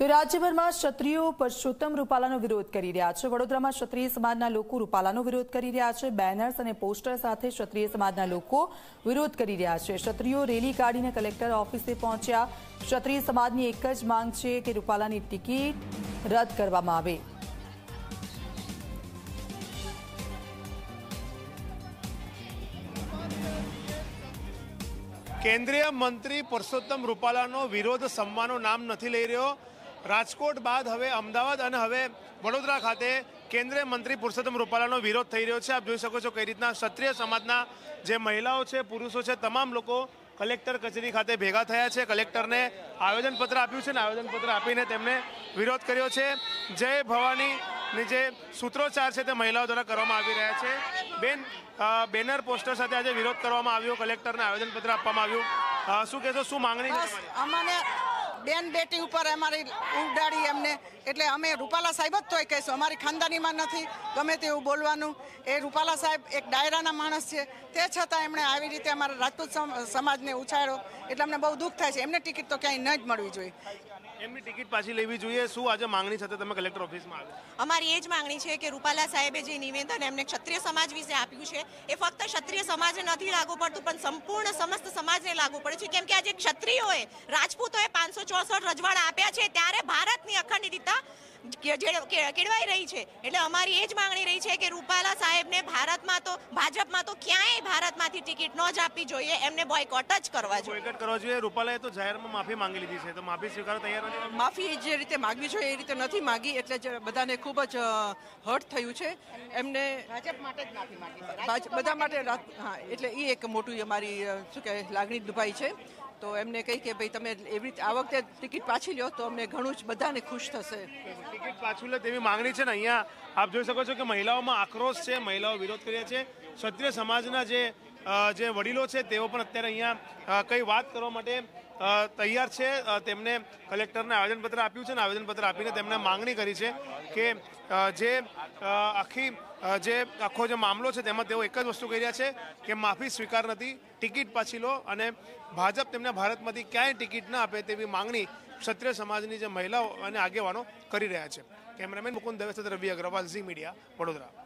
તો રાજ્યભરમાં ક્ષત્રિયો પરસોત્તમ રૂપાલાનો વિરોધ કરી રહ્યા છે વડોદરામાં ક્ષત્રિય સમાજના લોકો રૂપાલાનો વિરોધ કરી રહ્યા છે બેનર્સ અને પોસ્ટર સાથે ક્ષત્રિય સમાજના લોકો વિરોધ કરી રહ્યા છે ક્ષત્રિયો રેલી કાઢીને કલેક્ટર ઓફિસે પહોંચ્યા ક્ષત્રિય સમાજની એક જ માંગ છે કે રૂપાલાની ટિકિટ રદ કરવામાં આવે કેન્દ્રીય મંત્રી પરસોત્તમ રૂપાલાનો વિરોધ સમવાનું નામ નથી લઈ રહ્યો રાજકોટ બાદ હવે અમદાવાદ અને હવે વડોદરા ખાતે કેન્દ્રીય મંત્રી પુરુષોત્તમ રૂપાલાનો વિરોધ થઈ રહ્યો છે આપ જોઈ શકો છો કઈ રીતના ક્ષત્રિય સમાજના જે મહિલાઓ છે પુરુષો છે તમામ લોકો કલેક્ટર કચેરી ખાતે ભેગા થયા છે કલેક્ટરને આવેદનપત્ર આપ્યું છે ને આવેદનપત્ર આપીને તેમણે વિરોધ કર્યો છે જય ભવાનીની જે સૂત્રોચ્ચાર છે તે મહિલાઓ દ્વારા કરવામાં આવી રહ્યા છે બેન બેનર પોસ્ટર સાથે આજે વિરોધ કરવામાં આવ્યો કલેક્ટરને આવેદનપત્ર આપવામાં આવ્યું શું કહેશો શું માંગણી અમને બેન બેટી ઉપર અમારી ઉડાડી એમને એટલે અમે રૂપાલા સાહેબ જ તોય કહીશું અમારી ખાનદાનીમાં નથી ગમે તેવું બોલવાનું એ રૂપાલા સાહેબ એક ડાયરાના માણસ છે તે છતાં એમણે આવી રીતે અમારા રાજપૂત સમાજને ઉછાળ્યો એટલે અમને બહુ દુઃખ થાય છે એમને ટિકિટ તો ક્યાંય ન જ મળવી જોઈએ એમની ટિકિટ પાછી લેવી જોઈએ શું આજે માંગણી સાથે તમે કલેક્ટર ઓફિસમાં અમારી એ જ માંગણી છે કે રૂપાલા સાહેબે જે નિવેદન એમને ક્ષત્રિય સમાજ વિશે આપ્યું છે એ ફક્ત ક્ષત્રિય સમાજને નથી લાગુ પડતું પણ સંપૂર્ણ સમસ્ત સમાજને લાગુ પડે છે કેમ કે આજે ક્ષત્રિયોએ રાજપૂતોએ પાંચસો ચોસઠ રજવાડા આપ્યા છે ત્યારે ભારતની અખંડિતતા કેળવાઈ રહી છે એટલે અમારી એ જ માંગણી રહી છે કે રૂપાલા સાહેબને ભારતમાં તો ભાજપમાં તો ક્યાંય ભારતમાંથી ટિકિટ ન જ આપવી જોઈએ એમને બોયકોટ જ કરવા જોઈએ બોયકોટ કરવા જોઈએ રૂપાલાએ તો જાહેરમાં માફી માંગી લીધી છે તો માફી સ્વીકારવા તૈયાર નથી માફી જે રીતે માંગવી જોઈએ એ રીતે નથી માંગી એટલે બધાને ખૂબ જ હર્ટ થયું છે એમને ભાજપ માટે જ માફી માંગી બધા માટે હા એટલે એ એક મોટું અમારી શું કે લાગણી દુભાઈ છે તો એમને કહી કે ભાઈ તમે એવી રીતે આ વખતે ટિકિટ પાછી લ્યો તો અમને ઘણું જ બધાને ખુશ થશે ટિકિટ પાછું લે તેવી માંગણી છે ને અહીંયા આપ જોઈ શકો છો કે મહિલાઓમાં આક્રોશ છે મહિલાઓ વિરોધ કર્યા છે ક્ષત્રિય સમાજના જે જે વડીલો છે તેઓ પણ અત્યારે અહીંયા કઈ વાત કરવા માટે તૈયાર છે તેમને કલેક્ટરને આવેદનપત્ર આપ્યું છે અને આવેદનપત્ર આપીને તેમણે માંગણી કરી છે કે જે આખી જે આખો જે મામલો છે તેમાં તેઓ એક જ વસ્તુ કહી રહ્યા છે કે માફી સ્વીકાર નથી ટિકિટ પાછી લો અને ભાજપ તેમને ભારતમાંથી ક્યાંય ટિકિટ ના આપે તેવી માંગણી ક્ષત્રિય સમાજની જે મહિલાઓ અને આગેવાનો કરી રહ્યા છે કેમેરામેન મુકુંદ દવે સાથે રવિ અગ્રવાલ ઝી મીડિયા વડોદરા